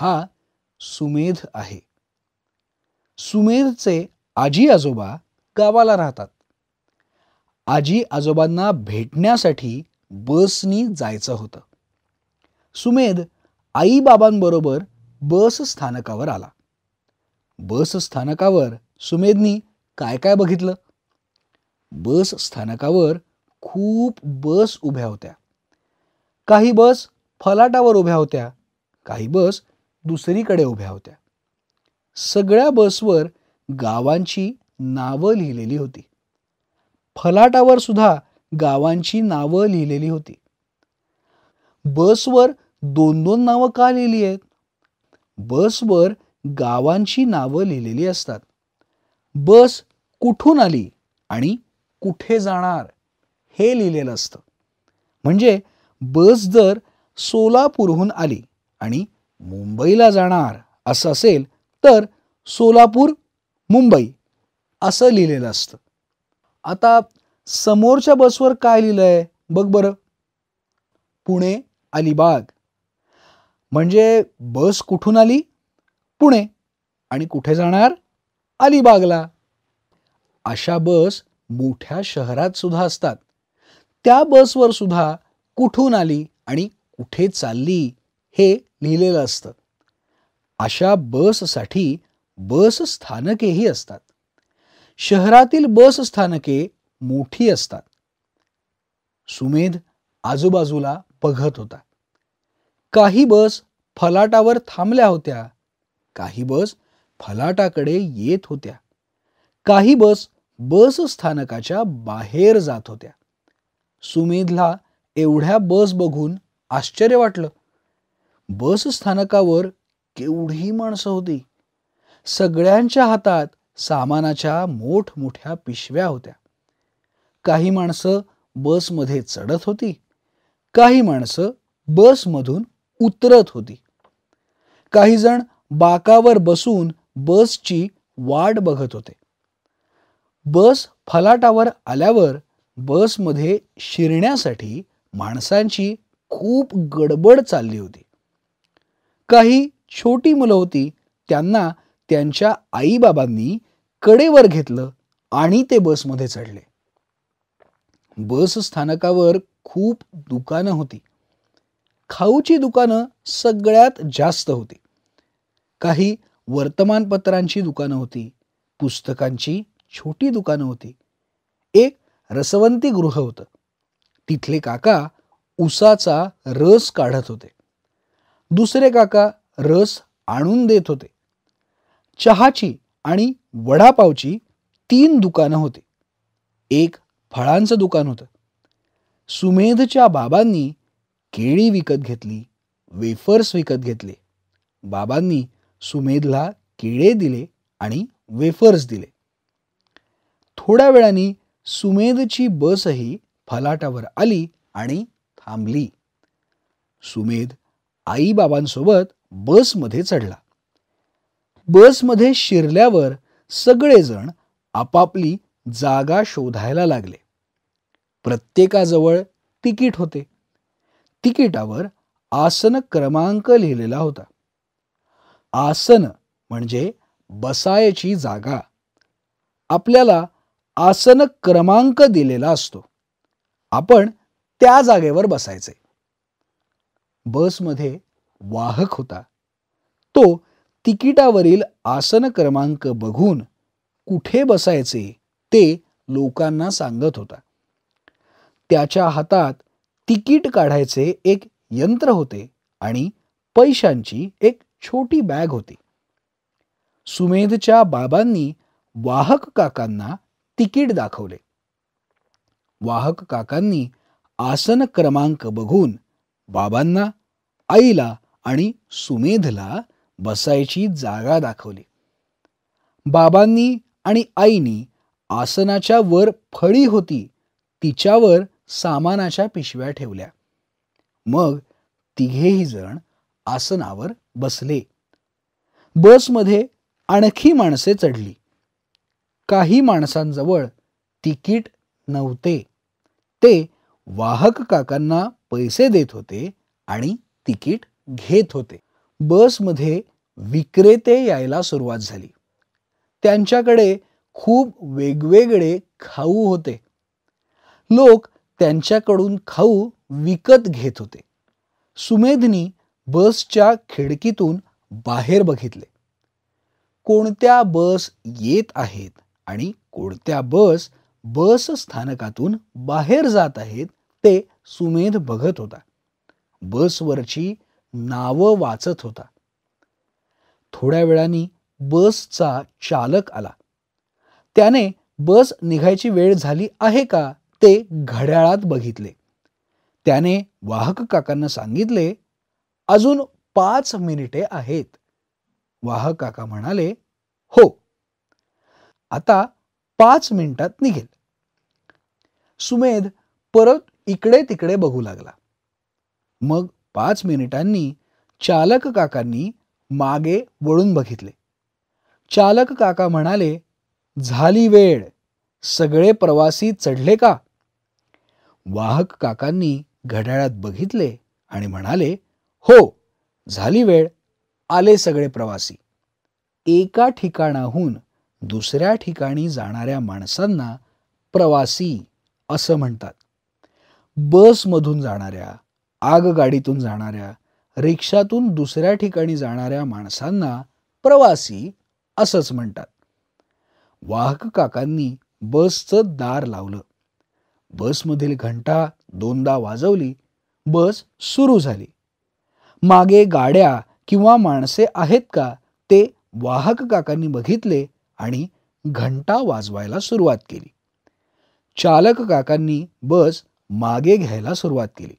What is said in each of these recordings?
हा सुमेध आहे सुमेधचे आजी आजोबा गावाला राहतात आजी आजोबांना भेटण्यासाठी बसनी जायचं होतं सुमेध आईबाबांबरोबर बस स्थानकावर आला बस स्थानकावर सुमेधनी काय काय बघितलं बस स्थानकावर खूप बस उभ्या होत्या काही बस फलाटावर उभ्या होत्या काही बस दुसरीकडे उभ्या होत्या सगळ्या बसवर गावांची नावं लिहिलेली होती फलाटावर सुद्धा गावांची नावं लिहिलेली होती बसवर दोन दोन नावं का लिहिली आहेत बसवर गावांची नावं लिहिलेली असतात बस कुठून आली आणि कुठे जाणार हे लिहिलेलं असतं म्हणजे बस जर सोलापूरहून आली आणि मुंबईला जाणार असं असेल तर सोलापूर मुंबई असं लिहिलेलं असतं आता समोरच्या बसवर काय लिहिलं आहे बघ बरं पुणे अलिबाग म्हणजे बस कुठून आली पुणे आणि कुठे जाणार अलिबागला अशा बस मोठ्या शहरात सुद्धा असतात त्या बसवर सुद्धा कुठून आली आणि कुठे चालली हे लिहिलेलं असतं अशा बससाठी बस स्थानकेही असतात शहरातील बस स्थानके मोठी असतात सुमेध आजूबाजूला बघत होता काही बस फलाटावर थांबल्या होत्या काही बस फलाटाकडे येत होत्या काही बस बस स्थानकाच्या बाहेर जात होत्या सुमेधला एवढ्या बस बघून आश्चर्य वाटलं बस स्थानकावर केवढी माणसं होती सगळ्यांच्या हातात सामानाच्या मोठमोठ्या पिशव्या होत्या काही माणसं बसमध्ये चढत होती काही माणसं बसमधून उतरत होती काही जण बाकावर बसून बसची वाट बघत होते बस फलाटावर आल्यावर बसमध्ये शिरण्यासाठी माणसांची खूप गडबड चालली होती काही छोटी मुलं होती त्यांना त्यांच्या आईबाबांनी कडेवर घेतलं आणि ते बसमध्ये चढले बस स्थानकावर खूप दुकानं होती खाऊची दुकानं सगळ्यात जास्त होती काही वर्तमानपत्रांची दुकानं होती पुस्तकांची छोटी दुकानं होती एक रसवंती गृह होतं तिथले काका उसाचा रस काढत होते दुसरे काका रस आणून देत होते चहाची आणि वडापावची तीन दुकानं होती एक फळांचं दुकान होतं सुमेधच्या बाबांनी केळी विकत घेतली वेफर्स विकत घेतले बाबांनी सुमेधला केळे दिले आणि वेफर्स दिले थोड्या वेळाने सुमेधची बसही फलाटावर आली आणि थांबली सुमेध आईबाबांसोबत बसमध्ये चढला बसमध्ये शिरल्यावर सगळेजण आपापली जागा शोधायला लागले प्रत्येकाजवळ तिकीट होते तिकिटावर आसन क्रमांक लिहिलेला होता आसन म्हणजे बसायची जागा आपल्याला आसन क्रमांक दिलेला असतो आपण त्या जागेवर बसायचे बसमध्ये वाहक होता तो तिकिटावरील आसन क्रमांक बघून कुठे बसायचे ते लोकांना सांगत होता त्याच्या हातात तिकीट काढायचे एक यंत्र होते आणि पैशांची एक छोटी बॅग होती सुमेधच्या बाबांनी वाहक काकांना तिकीट दाखवले वाहक काकांनी आसन क्रमांक बघून बाबांना आईला आणि सुमेधला बसायची जागा दाखवली बाबांनी आणि आईनी आसनाच्या वर फळी होती तिच्यावर सामानाच्या पिशव्या ठेवल्या मग तिघेही जण आसनावर बसले बसमध्ये आणखी माणसे चढली काही माणसांजवळ तिकीट नव्हते ते वाहक काकांना पैसे देत होते आणि तिकीट घेत होते बसमध्ये विक्रेते यायला सुरुवात झाली त्यांच्याकडे खूप वेगवेगळे खाऊ होते लोक त्यांच्याकडून खाऊ विकत घेत होते सुमेधनी बसच्या खिडकीतून बाहेर बघितले कोणत्या बस येत आहेत आणि कोणत्या बस बस स्थानकातून बाहेर जात आहेत ते सुमेध बघत होता बसवरची नाव वाचत होता थोड्या वेळाने बसचा चालक आला त्याने बस निघायची वेळ झाली आहे का ते घड्याळात बघितले त्याने वाहक काकांना सांगितले अजून पाच मिनिटे आहेत वाहक काका म्हणाले हो आता पाच मिनिटात निघेल सुमेध परत इकडे तिकडे बघू लागला मग पाच मिनिटांनी चालक काकांनी मागे वळून बघितले चालक काका म्हणाले झाली वेळ सगळे प्रवासी चढले का वाहक काकांनी घड्याळात बघितले आणि म्हणाले हो झाली वेळ आले सगळे प्रवासी एका ठिकाणाहून दुसऱ्या ठिकाणी जाणाऱ्या माणसांना प्रवासी असं म्हणतात बसमधून जाणाऱ्या आगगाडीतून जाणाऱ्या रिक्षातून दुसऱ्या ठिकाणी जाणाऱ्या माणसांना प्रवासी असंच म्हणतात वाहक काकांनी बसचं दार लावलं बसमधील घंटा दोनदा वाजवली बस सुरू झाली मागे गाड्या किंवा माणसे आहेत का ते वाहक काकांनी बघितले आणि घंटा वाजवायला सुरुवात केली चालक काकांनी बस मागे घ्यायला सुरुवात केली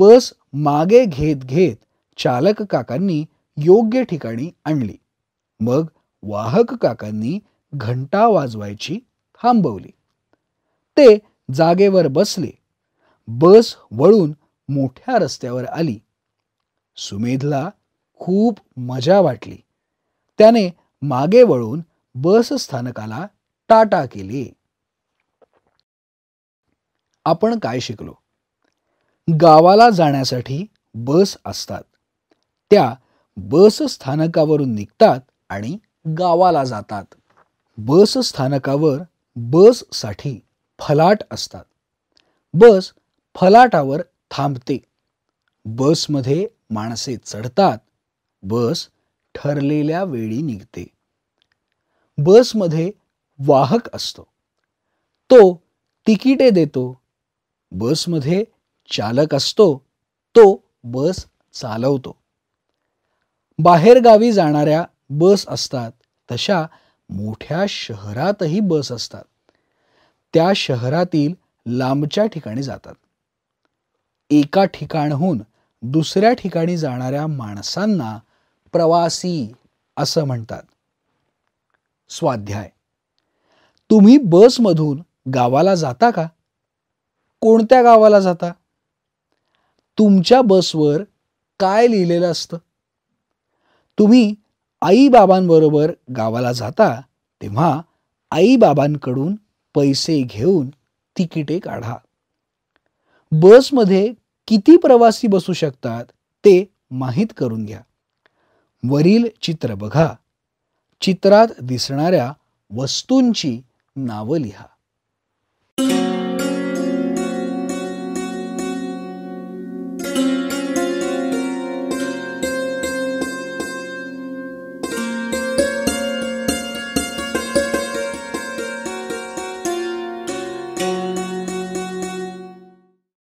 बस मागे घेत घेत चालक काकांनी योग्य ठिकाणी आणली मग वाहक काकांनी घंटा वाजवायची थांबवली ते जागेवर बसले बस वळून मोठ्या रस्त्यावर आली सुमेधला खूप मजा वाटली त्याने मागे वळून बस स्थानकाला टाटा केली आपण काय शिकलो गावाला जाण्यासाठी बस असतात त्या बस स्थानकावरून निघतात आणि गावाला जातात बस स्थानकावर बससाठी फलाट असतात बस फलाटावर थांबते बसमध्ये माणसे चढतात बस ठरलेल्या वेळी निघते बसमध्ये वाहक असतो तो तिकिटे देतो बसमध्ये चालक असतो तो बस चालवतो बाहेरगावी जाणाऱ्या बस असतात तशा मोठ्या शहरातही बस असतात त्या शहरातील लांबच्या ठिकाणी जातात एका ठिकाणहून दुसऱ्या ठिकाणी जाणाऱ्या माणसांना प्रवासी असं म्हणतात स्वाध्याय तुम्ही बसमधून गावाला जाता का कोणत्या गावाला जाता तुमच्या बसवर काय लिहिलेलं असतं तुम्ही आईबाबांबरोबर गावाला जाता तेव्हा आईबाबांकडून पैसे घेऊन तिकिटे काढा बसमध्ये किती प्रवासी बसू शकतात ते माहीत करून घ्या वरील चित्र बघा चित्रात दिसणाऱ्या वस्तूंची नावं लिहा